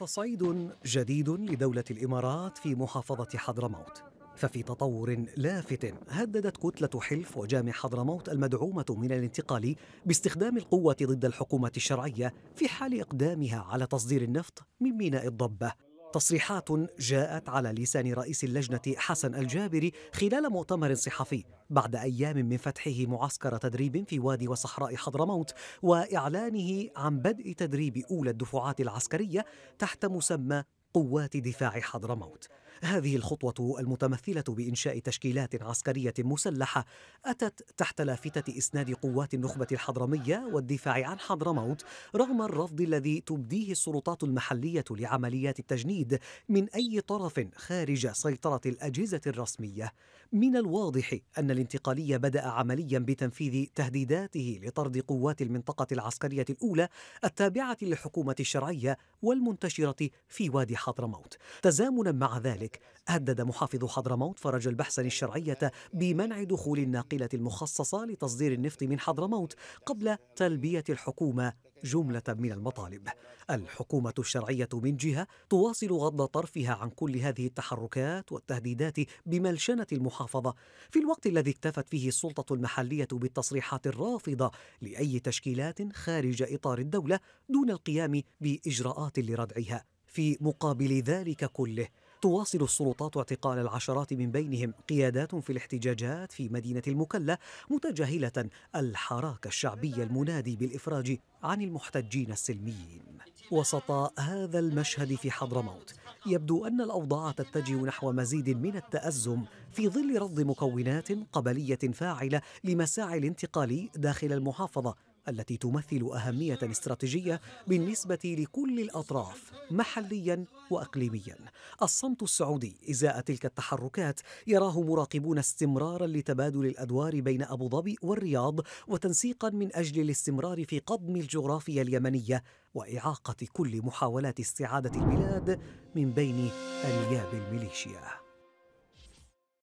تصعيد جديد لدولة الإمارات في محافظة حضرموت ففي تطور لافت هددت كتلة حلف وجامع حضرموت المدعومة من الانتقال باستخدام القوة ضد الحكومة الشرعية في حال إقدامها على تصدير النفط من ميناء الضبة تصريحات جاءت على لسان رئيس اللجنة حسن الجابري خلال مؤتمر صحفي بعد أيام من فتحه معسكر تدريب في وادي وصحراء حضرموت وإعلانه عن بدء تدريب أولى الدفعات العسكرية تحت مسمى قوات دفاع حضرموت هذه الخطوة المتمثلة بإنشاء تشكيلات عسكرية مسلحة أتت تحت لافتة إسناد قوات النخبة الحضرمية والدفاع عن حضرموت رغم الرفض الذي تبديه السلطات المحلية لعمليات التجنيد من أي طرف خارج سيطرة الأجهزة الرسمية من الواضح أن الانتقالي بدأ عمليا بتنفيذ تهديداته لطرد قوات المنطقة العسكرية الأولى التابعة للحكومة الشرعية والمنتشرة في وادي حضرموت تزامنا مع ذلك هدد محافظ حضرموت فرج البحسن الشرعية بمنع دخول الناقلة المخصصة لتصدير النفط من حضرموت قبل تلبية الحكومة جملة من المطالب. الحكومة الشرعية من جهة تواصل غض طرفها عن كل هذه التحركات والتهديدات بملشنة المحافظة، في الوقت الذي اكتفت فيه السلطة المحلية بالتصريحات الرافضة لأي تشكيلات خارج إطار الدولة دون القيام بإجراءات لردعها. في مقابل ذلك كله تواصل السلطات اعتقال العشرات من بينهم قيادات في الاحتجاجات في مدينة المكلا متجاهلة الحراك الشعبي المنادي بالإفراج عن المحتجين السلميين وسط هذا المشهد في حضرموت يبدو أن الأوضاع تتجه نحو مزيد من التأزم في ظل رفض مكونات قبلية فاعلة لمساعي الانتقالي داخل المحافظة التي تمثل أهمية استراتيجية بالنسبة لكل الأطراف محليا وأقليميا الصمت السعودي إزاء تلك التحركات يراه مراقبون استمرارا لتبادل الأدوار بين أبو ظبي والرياض وتنسيقا من أجل الاستمرار في قضم الجغرافيا اليمنية وإعاقة كل محاولات استعادة البلاد من بين أنياب الميليشيا